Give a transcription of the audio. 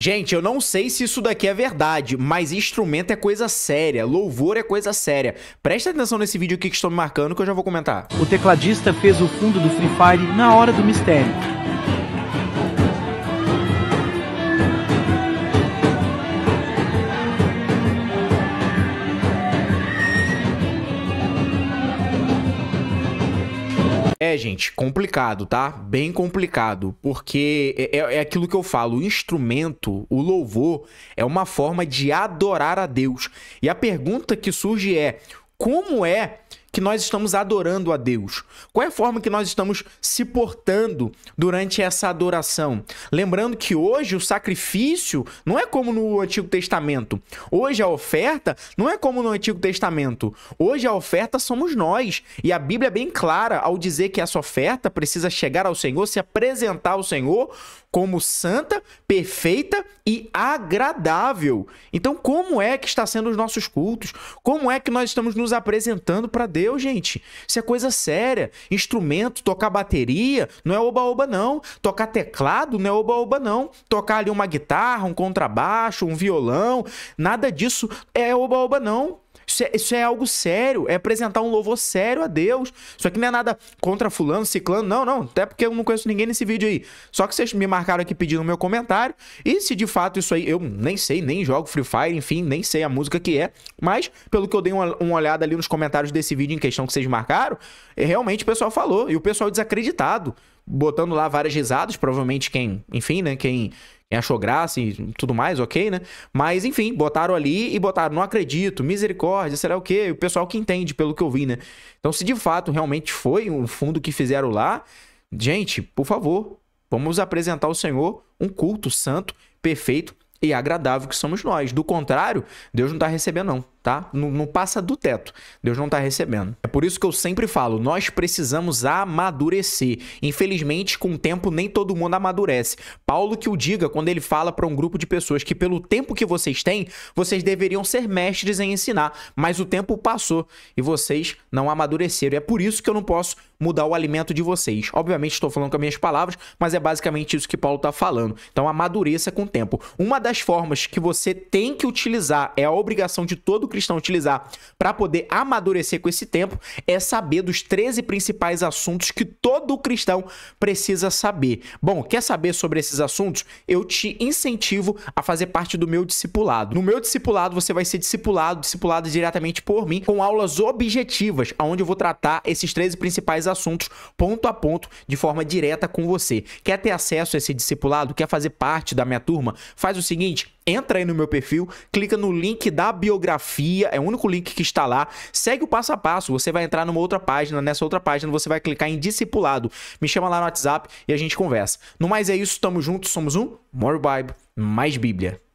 Gente, eu não sei se isso daqui é verdade, mas instrumento é coisa séria, louvor é coisa séria. Presta atenção nesse vídeo aqui que estou me marcando que eu já vou comentar. O tecladista fez o fundo do Free Fire na hora do mistério. gente, complicado, tá? Bem complicado, porque é, é, é, aquilo que eu falo, o instrumento, o louvor, é uma forma de adorar a Deus. E a pergunta que surge é: como é que nós estamos adorando a Deus? Qual é a forma que nós estamos se portando durante essa adoração? Lembrando que hoje o sacrifício não é como no Antigo Testamento. Hoje a oferta não é como no Antigo Testamento. Hoje a oferta somos nós. E a Bíblia é bem clara ao dizer que essa oferta precisa chegar ao Senhor, se apresentar ao Senhor como santa, perfeita e agradável. Então, como é que está sendo os nossos cultos? Como é que nós estamos nos apresentando para Deus? Deus, gente. Isso é coisa séria. Instrumento, tocar bateria, não é oba-oba, não. Tocar teclado, não é oba-oba, não. Tocar ali uma guitarra, um contrabaixo, um violão, nada disso é oba-oba, não. Isso é, isso é algo sério, é apresentar um louvor sério a Deus. Isso aqui não é nada contra fulano, ciclano, não, não. Até porque eu não conheço ninguém nesse vídeo aí. Só que vocês me marcaram aqui pedindo meu comentário. E se de fato isso aí, eu nem sei, nem jogo Free Fire, enfim, nem sei a música que é. Mas, pelo que eu dei uma, uma olhada ali nos comentários desse vídeo em questão que vocês marcaram, é, realmente o pessoal falou. E o pessoal desacreditado botando lá várias risadas, provavelmente quem, enfim, né, quem achou graça e tudo mais, ok, né? Mas enfim, botaram ali e botaram, não acredito, misericórdia, será o quê? O pessoal que entende, pelo que eu vi, né? Então, se de fato realmente foi um fundo que fizeram lá, gente, por favor, vamos apresentar ao Senhor um culto santo, perfeito e agradável que somos nós. Do contrário, Deus não está recebendo, não tá? Não, não, passa do teto. Deus não está recebendo. É por isso que eu sempre falo, nós precisamos amadurecer. Infelizmente, com o tempo nem todo mundo amadurece. Paulo que o diga quando ele fala para um grupo de pessoas que pelo tempo que vocês têm, vocês deveriam ser mestres em ensinar, mas o tempo passou e vocês não amadureceram. É por isso que eu não posso mudar o alimento de vocês. Obviamente estou falando com as minhas palavras, mas é basicamente isso que Paulo está falando. Então amadureça com o tempo. Uma das formas que você tem que utilizar é a obrigação de todo todo cristão utilizar para poder amadurecer com esse tempo é saber dos 13 principais assuntos que todo cristão precisa saber. Bom, quer saber sobre esses assuntos? Eu te incentivo a fazer parte do meu discipulado. No meu discipulado, você vai ser discipulado, discipulado diretamente por mim, com aulas objetivas, onde eu vou tratar esses 13 principais assuntos ponto a ponto, de forma direta com você. Quer ter acesso a esse discipulado? Quer fazer parte da minha turma? Faz o seguinte, entra aí no meu perfil, clica no link da biografia, é o único link que está lá, segue o passo a passo, você vai entrar numa outra página, nessa outra página você vai clicar em discipulado, me chama lá no WhatsApp e a gente conversa. No mais é isso, tamo junto, somos um More Bible, mais Bíblia.